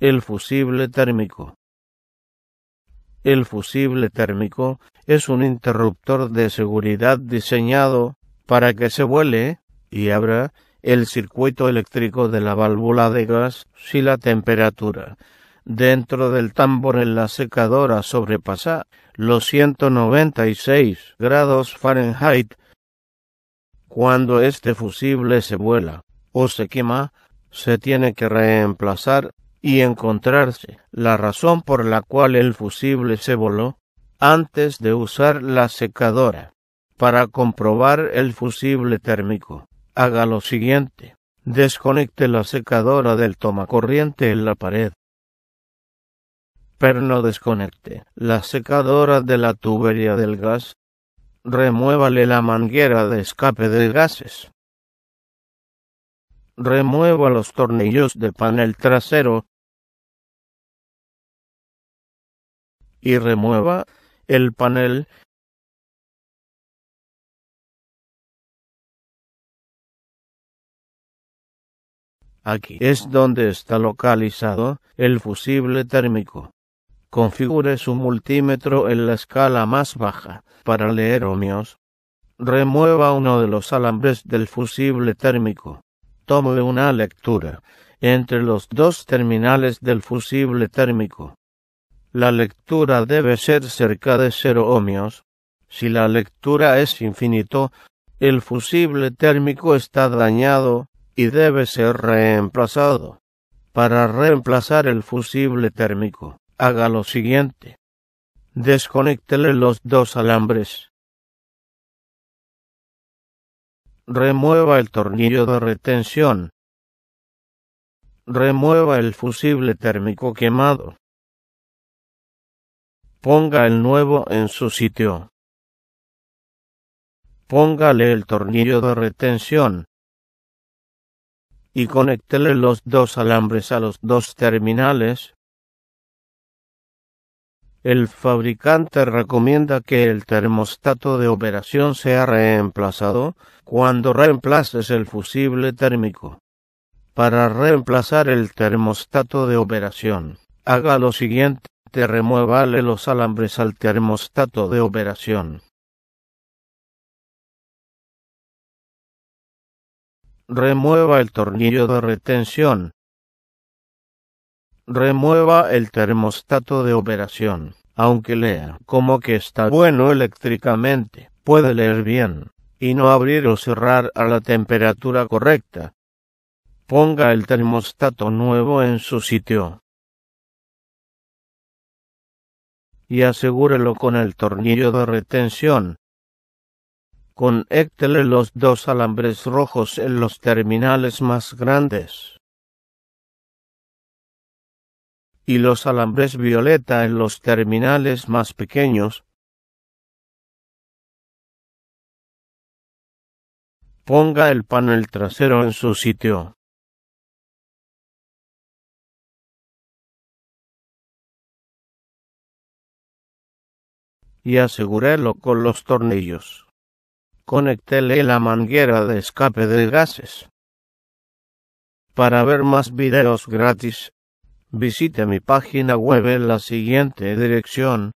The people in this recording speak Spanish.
el fusible térmico. El fusible térmico es un interruptor de seguridad diseñado para que se vuele y abra el circuito eléctrico de la válvula de gas si la temperatura dentro del tambor en la secadora sobrepasa los 196 grados Fahrenheit. Cuando este fusible se vuela o se quema, se tiene que reemplazar y encontrarse la razón por la cual el fusible se voló antes de usar la secadora. Para comprobar el fusible térmico, haga lo siguiente. Desconecte la secadora del tomacorriente en la pared. Pero no desconecte la secadora de la tubería del gas. Remuévale la manguera de escape de gases. Remueva los tornillos de panel trasero y remueva el panel Aquí es donde está localizado el fusible térmico. Configure su multímetro en la escala más baja para leer ohmios. Remueva uno de los alambres del fusible térmico. Tome una lectura entre los dos terminales del fusible térmico. La lectura debe ser cerca de cero ohmios. Si la lectura es infinito, el fusible térmico está dañado y debe ser reemplazado. Para reemplazar el fusible térmico, haga lo siguiente. Desconéctele los dos alambres. Remueva el tornillo de retención. Remueva el fusible térmico quemado. Ponga el nuevo en su sitio. Póngale el tornillo de retención y conéctele los dos alambres a los dos terminales. El fabricante recomienda que el termostato de operación sea reemplazado cuando reemplaces el fusible térmico. Para reemplazar el termostato de operación, haga lo siguiente remuevale los alambres al termostato de operación. Remueva el tornillo de retención. Remueva el termostato de operación. Aunque lea como que está bueno eléctricamente, puede leer bien, y no abrir o cerrar a la temperatura correcta. Ponga el termostato nuevo en su sitio. y asegúrelo con el tornillo de retención. Conéctele los dos alambres rojos en los terminales más grandes y los alambres violeta en los terminales más pequeños. Ponga el panel trasero en su sitio. y asegúrelo con los tornillos. Conectele la manguera de escape de gases. Para ver más videos gratis, visite mi página web en la siguiente dirección